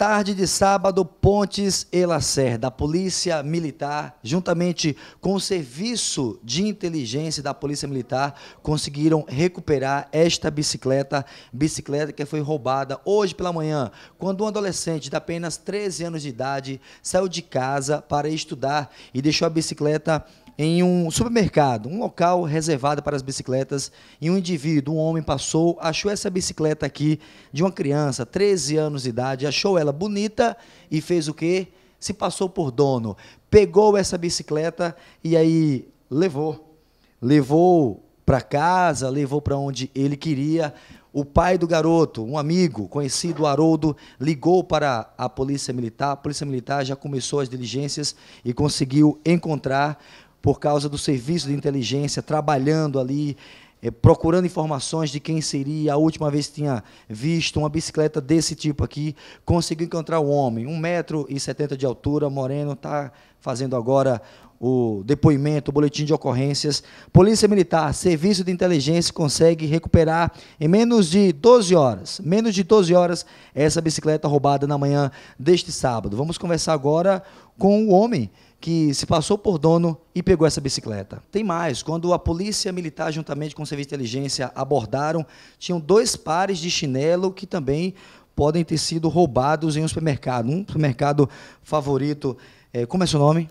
tarde de sábado, Pontes e Lacerda, a Polícia Militar, juntamente com o Serviço de Inteligência da Polícia Militar, conseguiram recuperar esta bicicleta, bicicleta que foi roubada hoje pela manhã, quando um adolescente de apenas 13 anos de idade saiu de casa para estudar e deixou a bicicleta em um supermercado, um local reservado para as bicicletas, e um indivíduo, um homem, passou, achou essa bicicleta aqui de uma criança, 13 anos de idade, achou ela bonita e fez o quê? Se passou por dono. Pegou essa bicicleta e aí levou. Levou para casa, levou para onde ele queria. O pai do garoto, um amigo conhecido, Haroldo, ligou para a Polícia Militar. A Polícia Militar já começou as diligências e conseguiu encontrar por causa do serviço de inteligência, trabalhando ali, é, procurando informações de quem seria. A última vez que tinha visto uma bicicleta desse tipo aqui, conseguiu encontrar o um homem, 1,70m de altura, moreno, está fazendo agora o depoimento, o boletim de ocorrências. Polícia Militar, Serviço de Inteligência consegue recuperar em menos de 12 horas, menos de 12 horas, essa bicicleta roubada na manhã deste sábado. Vamos conversar agora com o homem que se passou por dono e pegou essa bicicleta. Tem mais, quando a polícia militar juntamente com o serviço de inteligência abordaram, tinham dois pares de chinelo que também podem ter sido roubados em um supermercado. Um supermercado favorito, eh, como é seu nome?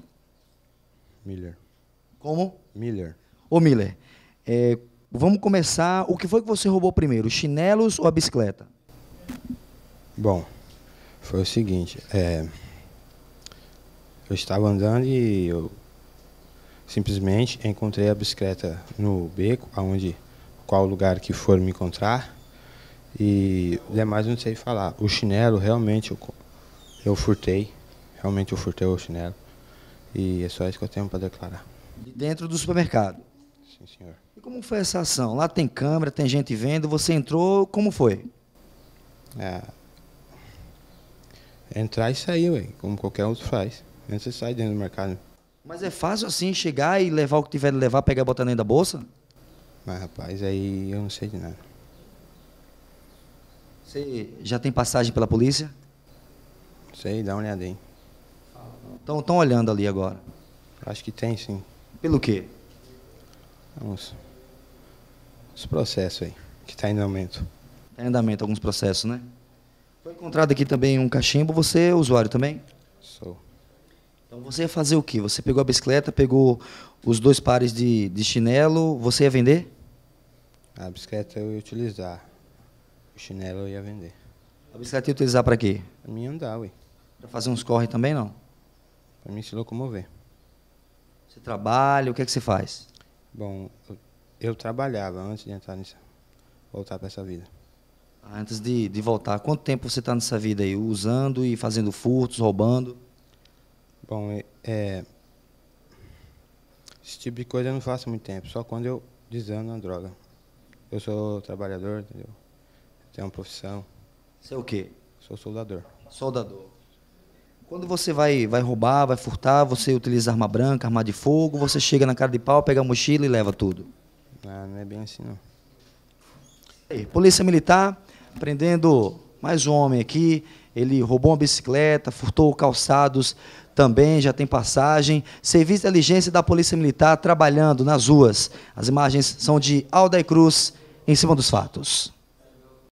Miller. Como? Miller. Ô, Miller, é, vamos começar. O que foi que você roubou primeiro, chinelos ou a bicicleta? Bom, foi o seguinte. É, eu estava andando e eu simplesmente encontrei a bicicleta no beco, aonde qual lugar que for me encontrar. E demais não sei falar. O chinelo realmente eu, eu furtei. Realmente eu furtei o chinelo. E é só isso que eu tenho para declarar. De dentro do supermercado? Sim, senhor. E como foi essa ação? Lá tem câmera, tem gente vendo, você entrou, como foi? É... Entrar e sair, ué, como qualquer outro faz. Entra e sai dentro do mercado. Mas é fácil assim chegar e levar o que tiver de levar, pegar e botar dentro da bolsa? Mas rapaz, aí eu não sei de nada. Você já tem passagem pela polícia? Sei, dá uma olhadinha. Estão olhando ali agora. Acho que tem, sim. Pelo quê? Uns, processos aí, que está em andamento. Está em andamento alguns processos, né? Foi encontrado aqui também um cachimbo. Você é usuário também? Sou. Então você ia fazer o quê? Você pegou a bicicleta, pegou os dois pares de, de chinelo, você ia vender? A bicicleta eu ia utilizar. O chinelo eu ia vender. A bicicleta ia utilizar para quê? Para mim andar, ui. Para fazer uns corre também, não? para me se locomover. Você trabalha, o que é que você faz? Bom, eu, eu trabalhava antes de entrar nessa, voltar para essa vida. Ah, antes de, de voltar, quanto tempo você está nessa vida aí, usando e fazendo furtos, roubando? Bom, é, é, esse tipo de coisa eu não faço há muito tempo, só quando eu desando a droga. Eu sou trabalhador, entendeu? Tenho uma profissão. Você é o quê? Sou soldador. Soldador. Quando você vai, vai roubar, vai furtar, você utiliza arma branca, arma de fogo, você chega na cara de pau, pega a mochila e leva tudo. Ah, não é bem assim não. Aí, polícia militar prendendo mais um homem aqui. Ele roubou uma bicicleta, furtou calçados também, já tem passagem. Serviço de inteligência da Polícia Militar trabalhando nas ruas. As imagens são de e Cruz em cima dos fatos.